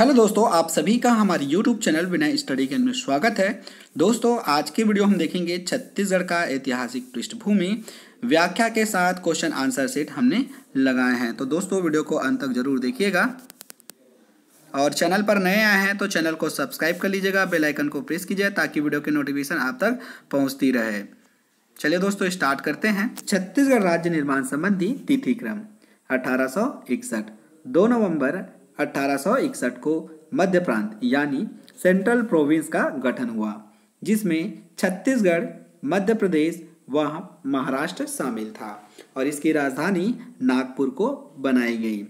Hello दोस्तों आप सभी का हमारे यूट्यूब चैनल विनय स्टडी के में स्वागत है दोस्तों आज की वीडियो हम देखेंगे छत्तीसगढ़ का ऐतिहासिक पृष्ठभूमि व्याख्या के साथ क्वेश्चन आंसर सेट हमने लगाए हैं तो दोस्तों वीडियो को अंत तक जरूर देखिएगा और चैनल पर नए आए हैं तो चैनल को सब्सक्राइब कर लीजिएगा बेलाइकन को प्रेस कीजिए ताकि वीडियो की नोटिफिकेशन आप तक पहुँचती रहे चलिए दोस्तों स्टार्ट करते हैं छत्तीसगढ़ राज्य निर्माण संबंधी तिथि क्रम अठारह दो नवम्बर अठारह को मध्य प्रांत यानी सेंट्रल प्रोविंस का गठन हुआ जिसमें छत्तीसगढ़ मध्य प्रदेश व महाराष्ट्र शामिल था और इसकी राजधानी नागपुर को बनाई गई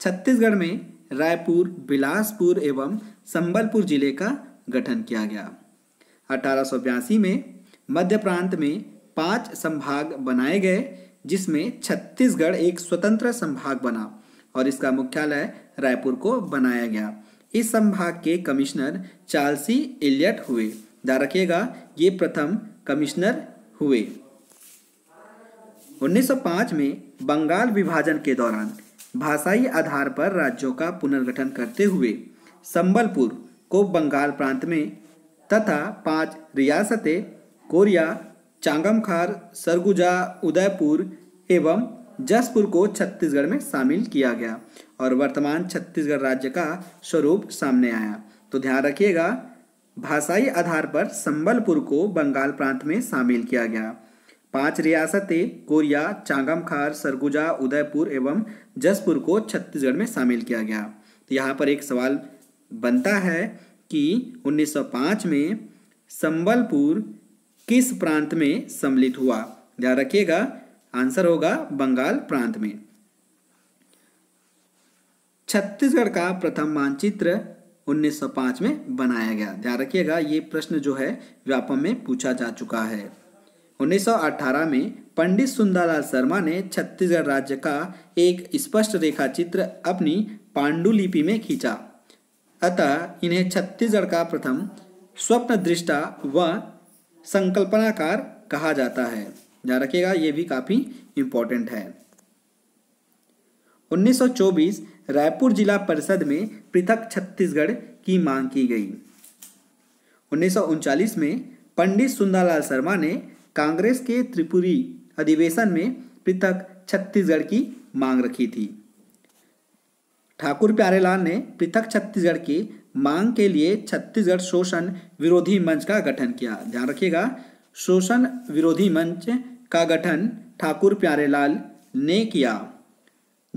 छत्तीसगढ़ में रायपुर बिलासपुर एवं संबलपुर जिले का गठन किया गया अठारह में मध्य प्रांत में पांच संभाग बनाए गए जिसमें छत्तीसगढ़ एक स्वतंत्र संभाग बना और इसका मुख्यालय रायपुर को बनाया गया इस संभाग के कमिश्नर चार्ल्सी इलियट हुए ध्यान रखिएगा ये प्रथम कमिश्नर हुए 1905 में बंगाल विभाजन के दौरान भाषाई आधार पर राज्यों का पुनर्गठन करते हुए संबलपुर को बंगाल प्रांत में तथा पांच रियासतें कोरिया चांगमखार सरगुजा उदयपुर एवं जसपुर को छत्तीसगढ़ में शामिल किया गया और वर्तमान छत्तीसगढ़ राज्य का स्वरूप सामने आया तो ध्यान रखिएगा भाषाई आधार पर संबलपुर को बंगाल प्रांत में शामिल किया गया पांच रियासतें कोरिया चांगमखार सरगुजा उदयपुर एवं जसपुर को छत्तीसगढ़ में शामिल किया गया तो यहाँ पर एक सवाल बनता है कि 1905 में संबलपुर किस प्रांत में सम्मिलित हुआ ध्यान रखिएगा आंसर होगा बंगाल प्रांत में छत्तीसगढ़ का प्रथम मानचित्र 1905 में बनाया गया ध्यान रखिएगा ये प्रश्न जो है व्यापम में पूछा जा चुका है 1918 में पंडित सुंदरलाल शर्मा ने छत्तीसगढ़ राज्य का एक स्पष्ट रेखा चित्र अपनी पांडुलिपि में खींचा अतः इन्हें छत्तीसगढ़ का प्रथम स्वप्न दृष्टा व संकल्पनाकार कहा जाता है ध्यान रखिएगा ये भी काफ़ी इम्पोर्टेंट है 1924 रायपुर जिला परिषद में पृथक छत्तीसगढ़ की मांग की गई उन्नीस में पंडित सुंदरलाल शर्मा ने कांग्रेस के त्रिपुरी अधिवेशन में पृथक छत्तीसगढ़ की मांग रखी थी ठाकुर प्यारेलाल ने पृथक छत्तीसगढ़ की मांग के लिए छत्तीसगढ़ शोषण विरोधी मंच का गठन किया ध्यान रखिएगा शोषण विरोधी मंच का गठन ठाकुर प्यारेलाल ने किया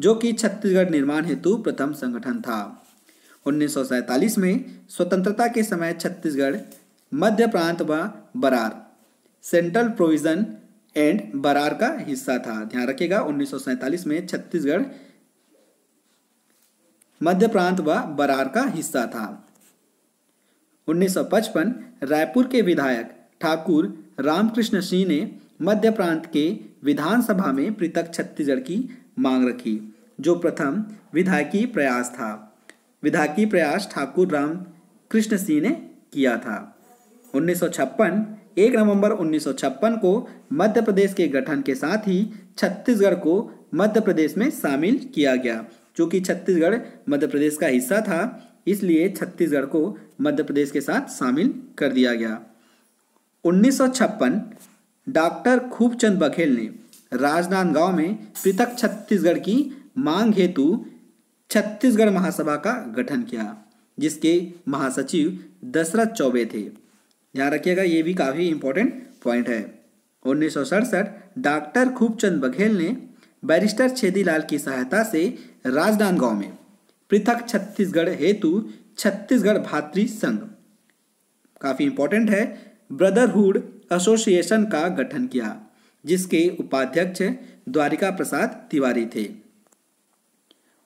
जो कि छत्तीसगढ़ निर्माण हेतु प्रथम संगठन था उन्नीस में स्वतंत्रता के समय छत्तीसगढ़ मध्य प्रांत व Berar central provision and Berar का हिस्सा था ध्यान रखिएगा उन्नीस में छत्तीसगढ़ मध्य प्रांत व बरार का हिस्सा था 1955 रायपुर के विधायक ठाकुर रामकृष्ण सिंह ने मध्य प्रांत के विधानसभा में पृथक छत्तीसगढ़ की मांग रखी जो प्रथम विधायकी प्रयास था विधायकी प्रयास ठाकुर राम कृष्ण सिंह ने किया था 1956 उन्नीस नवंबर 1956 को मध्य प्रदेश के गठन के साथ ही छत्तीसगढ़ को मध्य प्रदेश में शामिल किया गया चूँकि छत्तीसगढ़ मध्य प्रदेश का हिस्सा था इसलिए छत्तीसगढ़ को मध्य प्रदेश के साथ शामिल कर दिया गया उन्नीस डॉक्टर खूबचंद बघेल ने राजनांदगांव में पृथक छत्तीसगढ़ की मांग हेतु छत्तीसगढ़ महासभा का गठन किया जिसके महासचिव दशरथ चौबे थे ध्यान रखिएगा ये भी काफ़ी इंपॉर्टेंट पॉइंट है उन्नीस सौ सड़सठ डॉक्टर खूबचंद बघेल ने बैरिस्टर छेदीलाल की सहायता से राजनांदगांव में पृथक छत्तीसगढ़ हेतु छत्तीसगढ़ भातृ संघ काफ़ी इंपॉर्टेंट है ब्रदरहुड एसोसिएशन का गठन किया जिसके उपाध्यक्ष द्वारिका प्रसाद तिवारी थे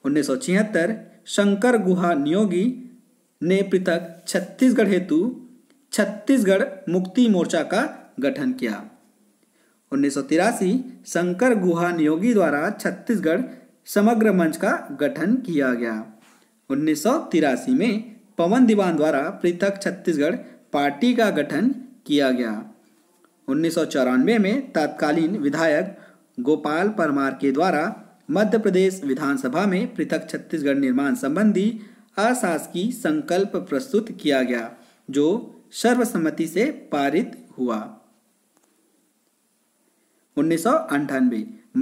उन्नीस शंकर गुहा नियोगी ने पृथक छत्तीसगढ़ हेतु छत्तीसगढ़ मुक्ति मोर्चा का गठन किया उन्नीस शंकर गुहा नियोगी द्वारा छत्तीसगढ़ समग्र मंच का गठन किया गया उन्नीस में पवन दीवान द्वारा पृथक छत्तीसगढ़ पार्टी का गठन किया गया उन्नीस में तत्कालीन विधायक गोपाल परमार के द्वारा मध्य प्रदेश विधानसभा में पृथक छत्तीसगढ़ निर्माण संबंधी अशासकीय संकल्प प्रस्तुत किया गया जो सर्वसम्मति से पारित हुआ उन्नीस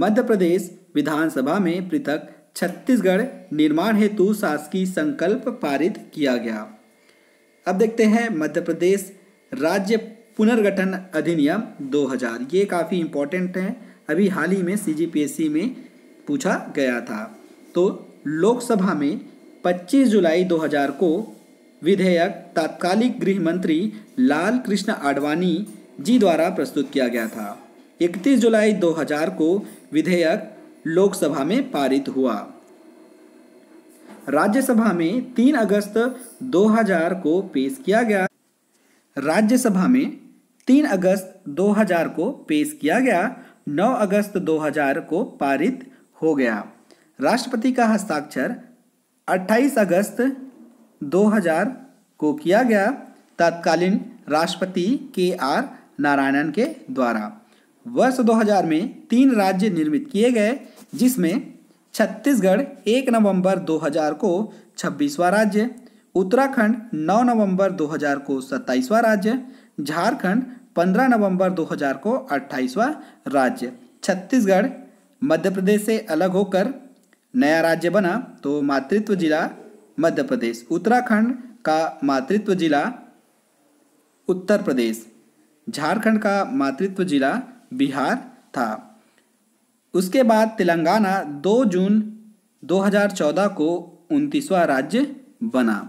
मध्य प्रदेश विधानसभा में पृथक छत्तीसगढ़ निर्माण हेतु शासकीय संकल्प पारित किया गया अब देखते हैं मध्य प्रदेश राज्य पुनर्गठन अधिनियम 2000 ये काफ़ी इम्पोर्टेंट है अभी हाल ही में सीजीपीएससी में पूछा गया था तो लोकसभा में 25 जुलाई 2000 को विधेयक तात्कालिक गृह मंत्री लाल कृष्ण आडवाणी जी द्वारा प्रस्तुत किया गया था 31 जुलाई 2000 को विधेयक लोकसभा में पारित हुआ राज्यसभा में 3 अगस्त 2000 को पेश किया गया राज्यसभा में तीन अगस्त 2000 को पेश किया गया 9 अगस्त 2000 को पारित हो गया राष्ट्रपति का हस्ताक्षर 28 अगस्त 2000 को किया गया तत्कालीन राष्ट्रपति के आर नारायणन के द्वारा वर्ष 2000 में तीन राज्य निर्मित किए गए जिसमें छत्तीसगढ़ 1 नवंबर 2000 को 26वां राज्य उत्तराखंड 9 नवंबर 2000 को 27वां राज्य झारखंड 15 नवंबर 2000 को 28वां राज्य छत्तीसगढ़ मध्य प्रदेश से अलग होकर नया राज्य बना तो मातृत्व जिला मध्य प्रदेश उत्तराखंड का मातृत्व जिला उत्तर प्रदेश झारखंड का मातृत्व जिला बिहार था उसके बाद तेलंगाना 2 जून 2014 को उनतीसवां राज्य बना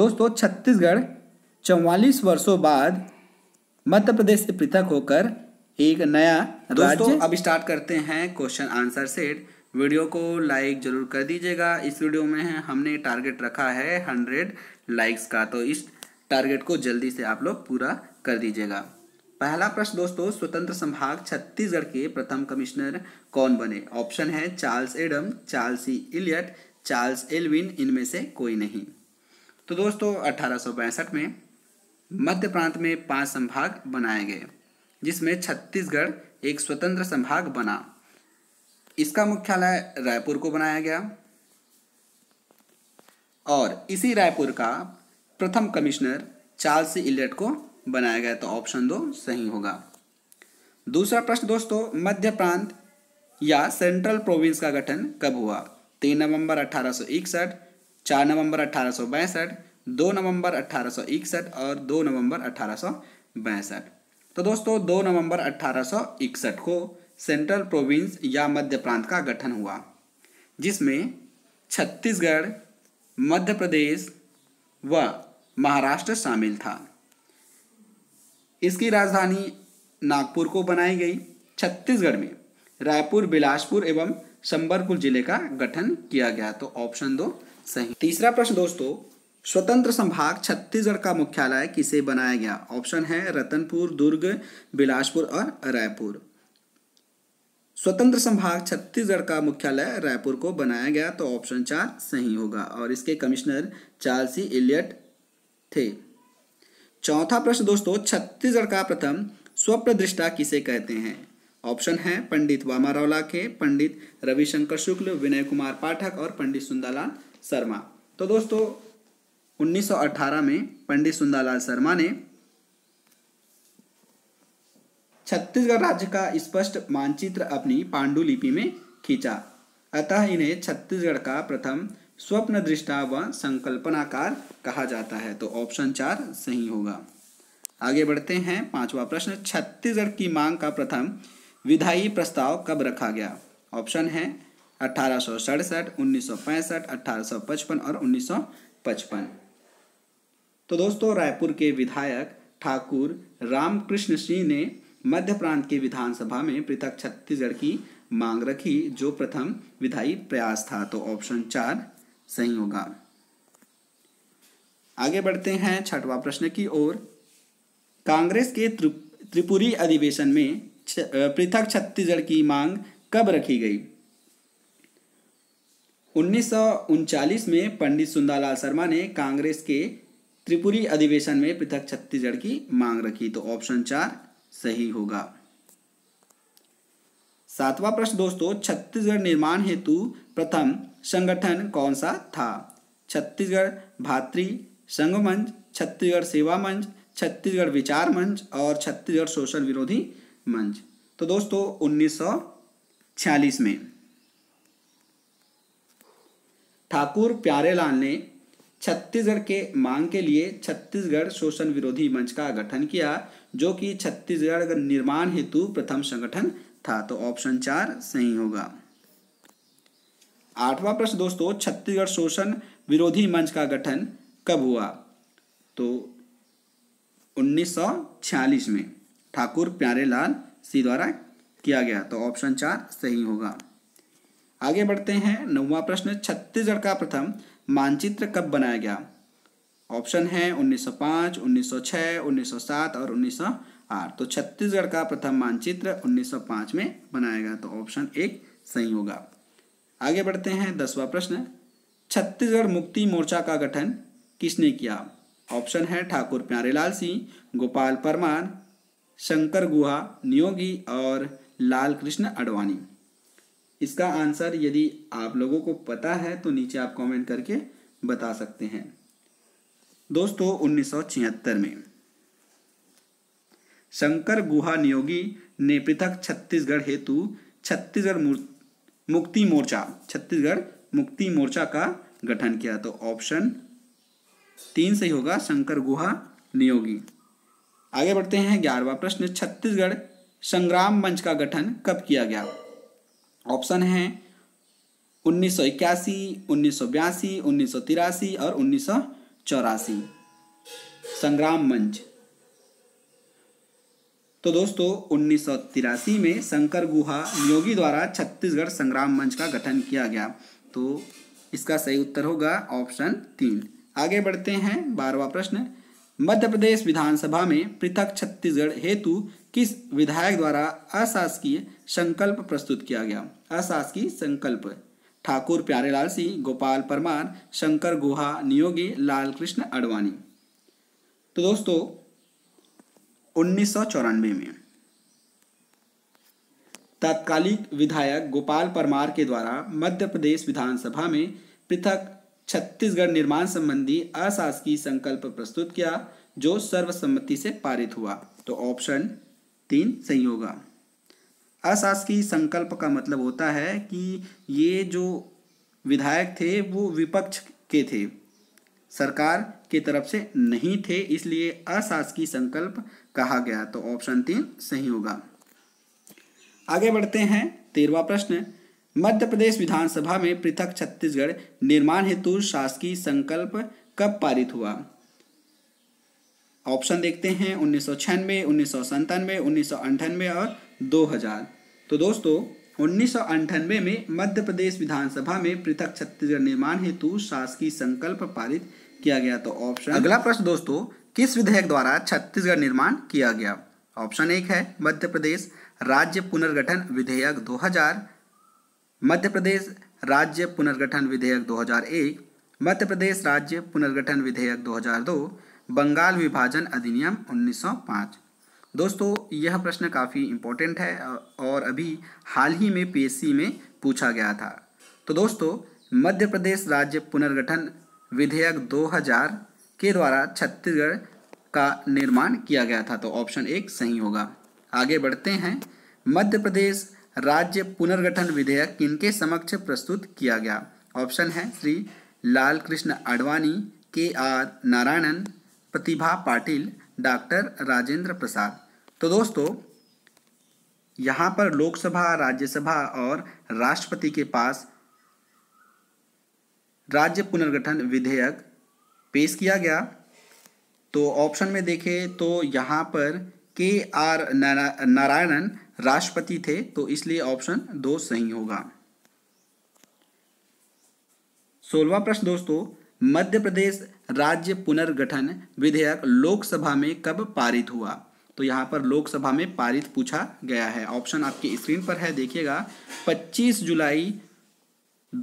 दोस्तों छत्तीसगढ़ चौवालीस वर्षों बाद मध्य प्रदेश से पृथक होकर एक नया राज्य अब स्टार्ट करते हैं क्वेश्चन आंसर सेट वीडियो को लाइक जरूर कर दीजिएगा इस वीडियो में हमने टारगेट रखा है हंड्रेड लाइक्स का तो इस टारगेट को जल्दी से आप लोग पूरा कर दीजिएगा पहला प्रश्न दोस्तों स्वतंत्र संभाग छत्तीसगढ़ के प्रथम कमिश्नर कौन बने ऑप्शन है Charles Adam Charles C Elliot Charles Elvin इनमें से कोई नहीं तो दोस्तों अठारह में मध्य प्रांत में पांच संभाग बनाए गए जिसमें छत्तीसगढ़ एक स्वतंत्र संभाग बना इसका मुख्यालय रायपुर को बनाया गया और इसी रायपुर का प्रथम कमिश्नर चार्ल्स इलेट को बनाया गया तो ऑप्शन दो सही होगा दूसरा प्रश्न दोस्तों मध्य प्रांत या सेंट्रल प्रोविंस का गठन कब हुआ तीन नवंबर अठारह सौ इकसठ चार नवंबर अठारह सौ बैसठ दो नवंबर अट्ठारह और दो नवंबर अट्ठारह तो दोस्तों दो नवंबर अट्ठारह को सेंट्रल प्रोविंस या मध्य प्रांत का गठन हुआ जिसमें छत्तीसगढ़ मध्य प्रदेश व महाराष्ट्र शामिल था इसकी राजधानी नागपुर को बनाई गई छत्तीसगढ़ में रायपुर बिलासपुर एवं संबरपुर जिले का गठन किया गया तो ऑप्शन दो सही तीसरा प्रश्न दोस्तों स्वतंत्र संभाग छत्तीसगढ़ का मुख्यालय किसे बनाया गया ऑप्शन है रतनपुर दुर्ग बिलासपुर और रायपुर स्वतंत्र संभाग छत्तीसगढ़ का मुख्यालय रायपुर को बनाया गया तो ऑप्शन चार सही होगा और इसके कमिश्नर चार्ल्सी इलियट थे चौथा प्रश्न दोस्तों छत्तीसगढ़ का प्रथम स्वप्रदृष्टा किसे कहते हैं ऑप्शन है पंडित वामाराव के पंडित रविशंकर शुक्ल विनय कुमार पाठक और पंडित सुंदरलाल शर्मा तो दोस्तों 1918 में पंडित सुंदरलाल शर्मा ने छत्तीसगढ़ राज्य का स्पष्ट मानचित्र अपनी पांडुलिपि में खींचा अतः इन्हें छत्तीसगढ़ का प्रथम स्वप्न दृष्टा व संकल्पनाकार कहा जाता है तो ऑप्शन चार सही होगा आगे बढ़ते हैं पांचवा प्रश्न छत्तीसगढ़ की मांग का प्रथम विधायी प्रस्ताव कब रखा गया ऑप्शन है अठारह सौ सड़सठ उन्नीस सौ पैंसठ अठारह सौ पचपन और उन्नीस सौ पचपन तो दोस्तों रायपुर के विधायक ठाकुर रामकृष्ण सिंह ने मध्य प्रांत की विधानसभा में पृथक छत्तीसगढ़ की मांग रखी जो प्रथम विधायी प्रयास था तो ऑप्शन चार सही होगा आगे बढ़ते हैं छठवां प्रश्न की ओर कांग्रेस के त्रिपुरी अधिवेशन में पृथक छत्तीसगढ़ की मांग कब रखी गई उन्नीस में पंडित सुंदरलाल शर्मा ने कांग्रेस के त्रिपुरी अधिवेशन में पृथक छत्तीसगढ़ की मांग रखी तो ऑप्शन चार सही होगा सातवां प्रश्न दोस्तों छत्तीसगढ़ निर्माण हेतु प्रथम संगठन कौन सा था छत्तीसगढ़ भातृ संघ मंच छत्तीसगढ़ सेवा मंच छत्तीसगढ़ विचार मंच और छत्तीसगढ़ सोशल विरोधी मंच तो दोस्तों उन्नीस में ठाकुर प्यारेलाल ने छत्तीसगढ़ के मांग के लिए छत्तीसगढ़ शोषण विरोधी मंच का गठन किया जो कि छत्तीसगढ़ निर्माण हेतु प्रथम संगठन था तो ऑप्शन चार सही होगा आठवां प्रश्न दोस्तों छत्तीसगढ़ शोषण विरोधी मंच का गठन कब हुआ तो 1946 में ठाकुर प्यारेलाल सी द्वारा किया गया तो ऑप्शन चार सही होगा आगे बढ़ते हैं नौवा प्रश्न छत्तीसगढ़ का प्रथम मानचित्र कब बनाया गया ऑप्शन है 1905, 1906, 1907 और 1908 तो छत्तीसगढ़ का प्रथम मानचित्र 1905 में बनाया गया तो ऑप्शन एक सही होगा आगे बढ़ते हैं दसवा प्रश्न छत्तीसगढ़ मुक्ति मोर्चा का गठन किसने किया ऑप्शन है ठाकुर प्यारेलाल सिंह गोपाल परमार शंकर गुहा नियोगी और लाल कृष्ण अडवाणी इसका आंसर यदि आप लोगों को पता है तो नीचे आप कमेंट करके बता सकते हैं दोस्तों छिहत्तर में शंकर गुहा नियोगी ने पृथक छत्तीसगढ़ हेतु छत्तीसगढ़ मुक्ति मोर्चा छत्तीसगढ़ मुक्ति मोर्चा का गठन किया तो ऑप्शन तीन सही होगा शंकर गुहा नियोगी आगे बढ़ते हैं ग्यारहवा प्रश्न छत्तीसगढ़ संग्राम मंच का गठन कब किया गया ऑप्शन है उन्नीस सौ इक्यासी उन्नीस सौ बयासी उन्नीस सौ तिरासी और उन्नीस सौ चौरासी संग्राम मंच तो दोस्तों तिरासी में शंकर गुहा नियोगी द्वारा छत्तीसगढ़ संग्राम मंच का गठन किया गया तो इसका सही उत्तर होगा ऑप्शन तीन आगे बढ़ते हैं बारवा प्रश्न मध्य प्रदेश विधानसभा में पृथक छत्तीसगढ़ हेतु किस विधायक द्वारा अशासकीय संकल्प प्रस्तुत किया गया अशासकीय संकल्प ठाकुर प्यारेलाल सिंह गोपाल परमार शंकर गुहा नियोगी लाल कृष्ण अडवाणी तो दोस्तों उन्नीस में तत्कालिक विधायक गोपाल परमार के द्वारा मध्य प्रदेश विधानसभा में पृथक छत्तीसगढ़ निर्माण संबंधी अशासकीय संकल्प प्रस्तुत किया जो सर्वसम्मति से पारित हुआ तो ऑप्शन तीन सही होगा अशासकीय संकल्प का मतलब होता है कि ये जो विधायक थे वो विपक्ष के थे सरकार के तरफ से नहीं थे इसलिए अशासकीय संकल्प कहा गया तो ऑप्शन तीन सही होगा आगे बढ़ते हैं तेरवा प्रश्न मध्य प्रदेश विधानसभा में पृथक छत्तीसगढ़ निर्माण हेतु शासकीय संकल्प कब पारित हुआ ऑप्शन देखते हैं उन्नीस सौ छियानवे उन्नीस सौ संतानवे उन्नीस सौ अंठानवे और दो हजार तो दोस्तों उन्नीस में मध्य प्रदेश विधानसभा में पृथक छत्तीसगढ़ निर्माण हेतु शासकीय संकल्प पारित किया गया तो ऑप्शन अगला प्रश्न दोस्तों किस विधेयक द्वारा छत्तीसगढ़ निर्माण किया गया ऑप्शन एक है मध्य प्रदेश राज्य पुनर्गठन विधेयक 2000 मध्य प्रदेश राज्य पुनर्गठन विधेयक 2001 मध्य प्रदेश राज्य पुनर्गठन विधेयक 2002 बंगाल विभाजन अधिनियम 1905 दोस्तों यह प्रश्न काफ़ी इम्पोर्टेंट है और अभी हाल ही में पीएससी में पूछा गया था तो दोस्तों मध्य प्रदेश राज्य पुनर्गठन विधेयक 2000 के द्वारा छत्तीसगढ़ का निर्माण किया गया था तो ऑप्शन एक सही होगा आगे बढ़ते हैं मध्य प्रदेश राज्य पुनर्गठन विधेयक किनके समक्ष प्रस्तुत किया गया ऑप्शन है श्री लाल Krishna Advani K R Narayanan Pratibha Patil doctor Rajendra Prasad तो दोस्तों यहाँ पर लोकसभा राज्यसभा और राष्ट्रपति के पास राज्य पुनर्गठन विधेयक पेश किया गया तो ऑप्शन में देखें तो यहाँ पर के आर नारायणन राष्ट्रपति थे तो इसलिए ऑप्शन दो सही होगा सोलवा प्रश्न दोस्तों मध्य प्रदेश राज्य पुनर्गठन विधेयक लोकसभा में कब पारित हुआ तो यहाँ पर लोकसभा में पारित पूछा गया है ऑप्शन आपकी स्क्रीन पर है देखिएगा 25 जुलाई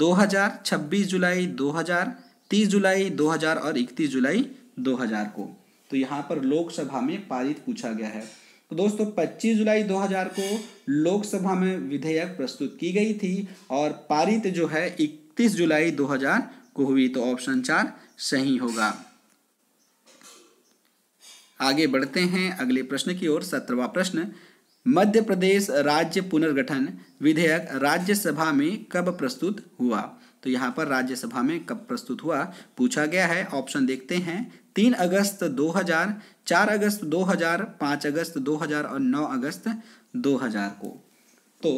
2000 26 जुलाई 2000 30 जुलाई 2000 और 31 जुलाई 2000 को तो यहाँ पर लोकसभा में पारित पूछा गया है तो दोस्तों 25 जुलाई 2000 को लोकसभा में विधेयक प्रस्तुत की गई थी और पारित जो है 31 जुलाई 2000 को हुई तो ऑप्शन चार सही होगा आगे बढ़ते हैं अगले प्रश्न की ओर सत्रवा प्रश्न मध्य प्रदेश राज्य पुनर्गठन विधेयक राज्यसभा में कब प्रस्तुत हुआ तो यहाँ पर राज्यसभा में कब प्रस्तुत हुआ पूछा गया है ऑप्शन देखते हैं तीन अगस्त 2000, चार अगस्त 2000, पांच अगस्त 2000 और नौ अगस्त 2000 को तो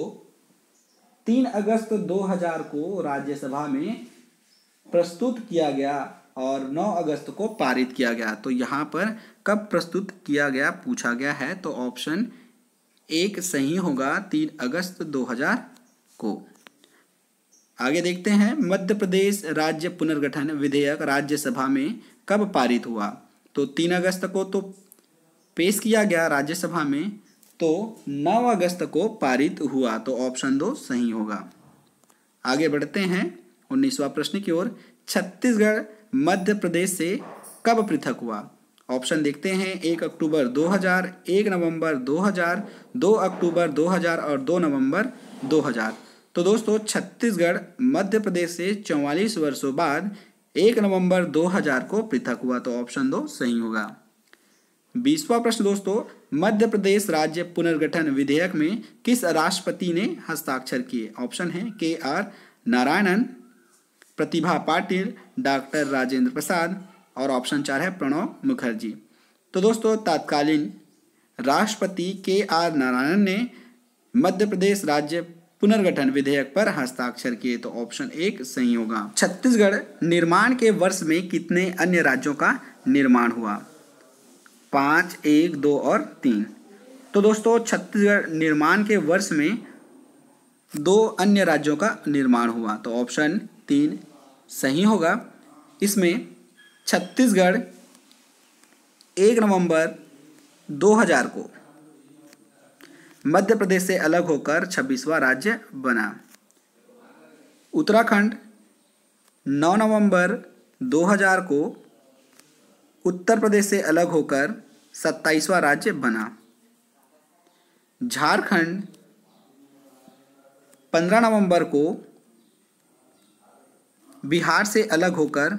तीन अगस्त 2000 को राज्यसभा में प्रस्तुत किया गया और 9 अगस्त को पारित किया गया तो यहाँ पर कब प्रस्तुत किया गया पूछा गया है तो ऑप्शन एक सही होगा तीन अगस्त 2000 को आगे देखते हैं मध्य प्रदेश राज्य पुनर्गठन विधेयक राज्यसभा में कब पारित हुआ तो तीन अगस्त को तो पेश किया गया राज्यसभा में तो 9 अगस्त को पारित हुआ तो ऑप्शन दो सही होगा आगे बढ़ते हैं उन्नीसवा प्रश्न की ओर छत्तीसगढ़ मध्य प्रदेश से कब पृथक हुआ ऑप्शन देखते हैं एक अक्टूबर 2000, एक नवंबर 2000, दो अक्टूबर 2000 और दो नवंबर 2000। तो दोस्तों छत्तीसगढ़ मध्य प्रदेश से 44 वर्षों बाद एक नवंबर 2000 को पृथक हुआ तो ऑप्शन दो सही होगा बीसवा प्रश्न दोस्तों मध्य प्रदेश राज्य पुनर्गठन विधेयक में किस राष्ट्रपति ने हस्ताक्षर किए ऑप्शन है K R Narayanan Pratibha Patil doctor Rajendra Prasad और ऑप्शन चार है प्रणव मुखर्जी तो दोस्तों तत्कालीन राष्ट्रपति के आर नारायण ने मध्य प्रदेश राज्य पुनर्गठन विधेयक पर हस्ताक्षर किए तो ऑप्शन एक सही होगा छत्तीसगढ़ निर्माण के वर्ष में कितने अन्य राज्यों का निर्माण हुआ पाँच एक दो और तीन तो दोस्तों छत्तीसगढ़ निर्माण के वर्ष में दो अन्य राज्यों का निर्माण हुआ तो ऑप्शन तीन सही होगा इसमें छत्तीसगढ़ एक नवंबर 2000 को मध्य प्रदेश से अलग होकर छब्बीसवा राज्य बना उत्तराखंड 9 नवंबर 2000 को उत्तर प्रदेश से अलग होकर सत्ताईसवां राज्य बना झारखंड 15 नवंबर को बिहार से अलग होकर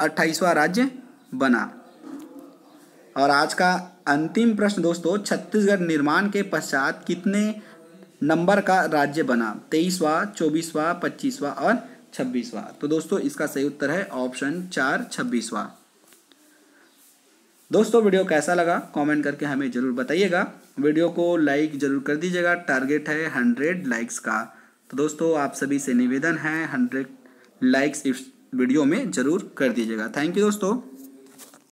अट्ठाईसवा राज्य बना और आज का अंतिम प्रश्न दोस्तों छत्तीसगढ़ निर्माण के पश्चात कितने नंबर का राज्य बना तेईसवा चौबीसवा पच्चीसवा और छब्बीसवा तो दोस्तों इसका सही उत्तर है ऑप्शन चार छब्बीसवा दोस्तों वीडियो कैसा लगा कमेंट करके हमें ज़रूर बताइएगा वीडियो को लाइक ज़रूर कर दीजिएगा टारगेट है हंड्रेड लाइक्स का तो दोस्तों आप सभी से निवेदन है हंड्रेड लाइक्स इस वीडियो में ज़रूर कर दीजिएगा थैंक यू दोस्तों